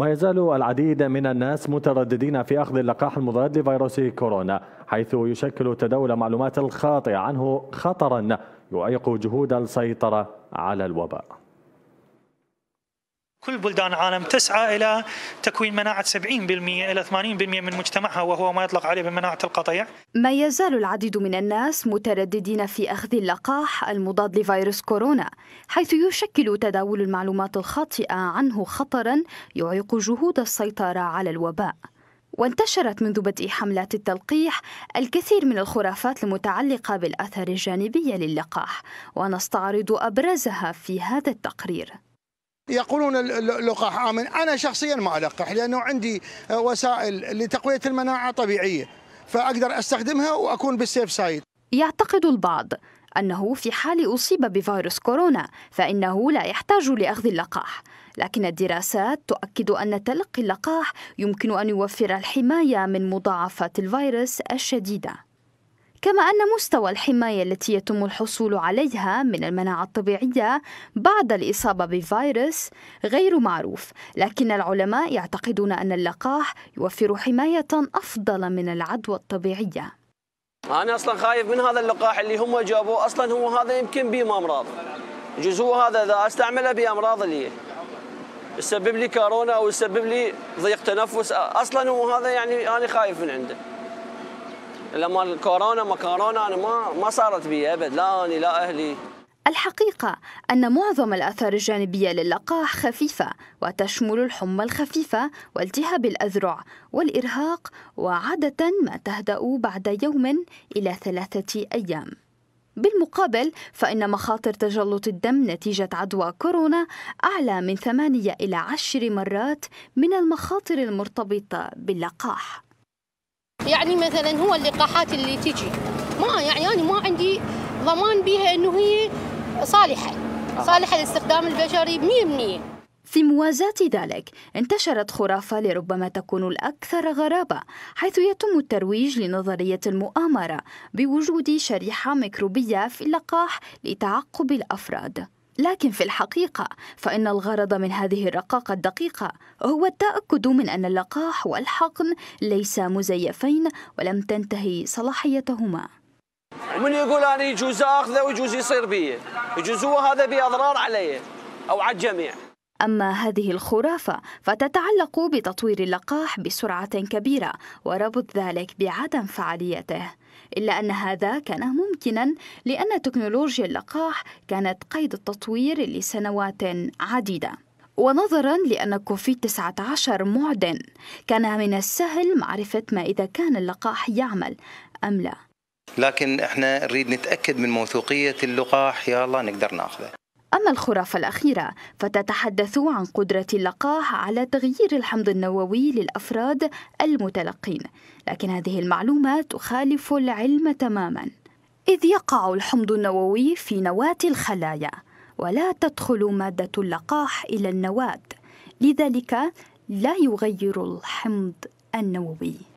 ما يزال العديد من الناس مترددين في أخذ اللقاح المضاد لفيروس كورونا حيث يشكل تداول المعلومات الخاطئة عنه خطرا يعيق جهود السيطرة على الوباء كل بلدان العالم تسعى إلى تكوين مناعة 70% إلى 80% من مجتمعها وهو ما يطلق عليه بمناعة القطيع ما يزال العديد من الناس مترددين في أخذ اللقاح المضاد لفيروس كورونا حيث يشكل تداول المعلومات الخاطئة عنه خطرا يعيق جهود السيطرة على الوباء وانتشرت منذ بدء حملات التلقيح الكثير من الخرافات المتعلقة بالأثر الجانبي للقاح ونستعرض أبرزها في هذا التقرير يقولون اللقاح امن انا شخصيا ما القح لانه عندي آه، وسائل لتقويه المناعه طبيعيه فاقدر استخدمها واكون بالسيف سايد يعتقد البعض انه في حال اصيب بفيروس كورونا فانه لا يحتاج لاخذ اللقاح لكن الدراسات تؤكد ان تلقي اللقاح يمكن ان يوفر الحمايه من مضاعفات الفيروس الشديده كما أن مستوى الحماية التي يتم الحصول عليها من المناعة الطبيعية بعد الإصابة بفيروس غير معروف، لكن العلماء يعتقدون أن اللقاح يوفر حماية أفضل من العدوى الطبيعية. أنا أصلا خايف من هذا اللقاح اللي هم جابوه أصلا هو هذا يمكن بيه أمراض. يجوز هو هذا إذا أستعمله بأمراض اللي يسبب لي كورونا أو يسبب لي ضيق تنفس أصلا هو هذا يعني أنا خايف من عنده. لما الكورونا ما كورونا انا ما ما صارت بي ابد لا اني لا اهلي الحقيقة أن معظم الآثار الجانبية للقاح خفيفة وتشمل الحمى الخفيفة والتهاب الأذرع والإرهاق وعادة ما تهدأ بعد يوم إلى ثلاثة أيام. بالمقابل فإن مخاطر تجلط الدم نتيجة عدوى كورونا أعلى من ثمانية إلى عشر مرات من المخاطر المرتبطة باللقاح. يعني مثلا هو اللقاحات اللي تجي ما يعني انا ما عندي ضمان بها انه هي صالحه صالحه للاستخدام البشري 100% في موازاة ذلك انتشرت خرافة لربما تكون الأكثر غرابة حيث يتم الترويج لنظرية المؤامرة بوجود شريحة ميكروبية في اللقاح لتعقب الأفراد لكن في الحقيقة فإن الغرض من هذه الرقاقة الدقيقة هو التأكد من أن اللقاح والحقن ليسا مزيفين ولم تنتهي صلاحيتهما من يقول أنا يجوز أخذه ويجوز يصير بي يجوز هو هذا بأضرار علي أو على الجميع أما هذه الخرافة فتتعلق بتطوير اللقاح بسرعة كبيرة وربط ذلك بعدم فعاليته إلا أن هذا كان ممكنا لأن تكنولوجيا اللقاح كانت قيد التطوير لسنوات عديدة ونظرا لأن كوفيد 19 معدن كان من السهل معرفة ما إذا كان اللقاح يعمل أم لا لكن احنا نريد نتاكد من موثوقيه اللقاح يلا نقدر ناخذه أما الخرافة الأخيرة فتتحدث عن قدرة اللقاح على تغيير الحمض النووي للأفراد المتلقين لكن هذه المعلومة تخالف العلم تماما إذ يقع الحمض النووي في نواة الخلايا ولا تدخل مادة اللقاح إلى النواة لذلك لا يغير الحمض النووي